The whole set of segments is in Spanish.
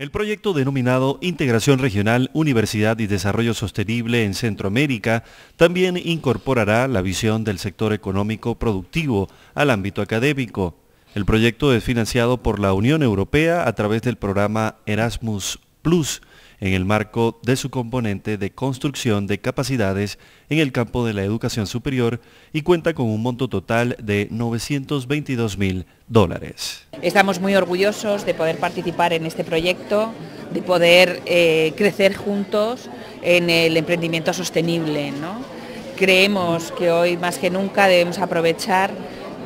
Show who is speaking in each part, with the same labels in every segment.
Speaker 1: El proyecto denominado Integración Regional, Universidad y Desarrollo Sostenible en Centroamérica también incorporará la visión del sector económico productivo al ámbito académico. El proyecto es financiado por la Unión Europea a través del programa Erasmus Plus en el marco de su componente de construcción de capacidades en el campo de la educación superior y cuenta con un monto total de 922 mil dólares.
Speaker 2: Estamos muy orgullosos de poder participar en este proyecto, de poder eh, crecer juntos en el emprendimiento sostenible. Creemos que hoy más que nunca debemos aprovechar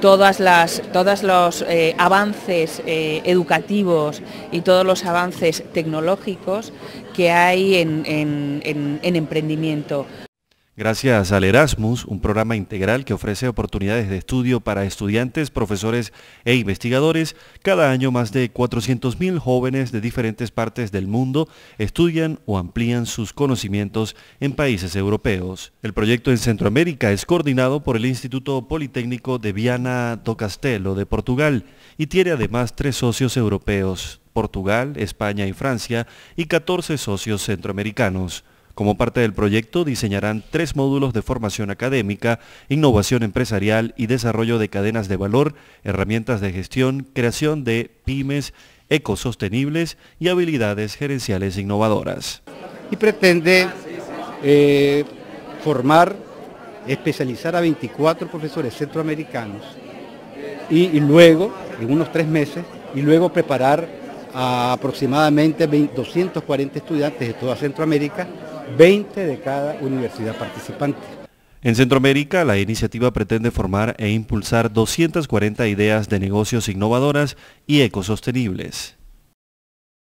Speaker 2: todas las, todos los eh, avances eh, educativos y todos los avances tecnológicos que hay en emprendimiento.
Speaker 1: Gracias al Erasmus, un programa integral que ofrece oportunidades de estudio para estudiantes, profesores e investigadores, cada año más de 400.000 jóvenes de diferentes partes del mundo estudian o amplían sus conocimientos en países europeos. El proyecto en Centroamérica es coordinado por el Instituto Politécnico de Viana do Castelo de Portugal y tiene además tres socios europeos, Portugal, España y Francia, y 14 socios centroamericanos. Como parte del proyecto diseñarán tres módulos de formación académica, innovación empresarial y desarrollo de cadenas de valor, herramientas de gestión, creación de pymes ecosostenibles y habilidades gerenciales innovadoras.
Speaker 3: Y pretende
Speaker 1: eh,
Speaker 3: formar, especializar a 24 profesores centroamericanos y luego, en unos tres meses, y luego preparar a aproximadamente 240 estudiantes de toda Centroamérica 20 de cada universidad
Speaker 1: participante. En Centroamérica, la iniciativa pretende formar e impulsar 240 ideas de negocios innovadoras y ecosostenibles.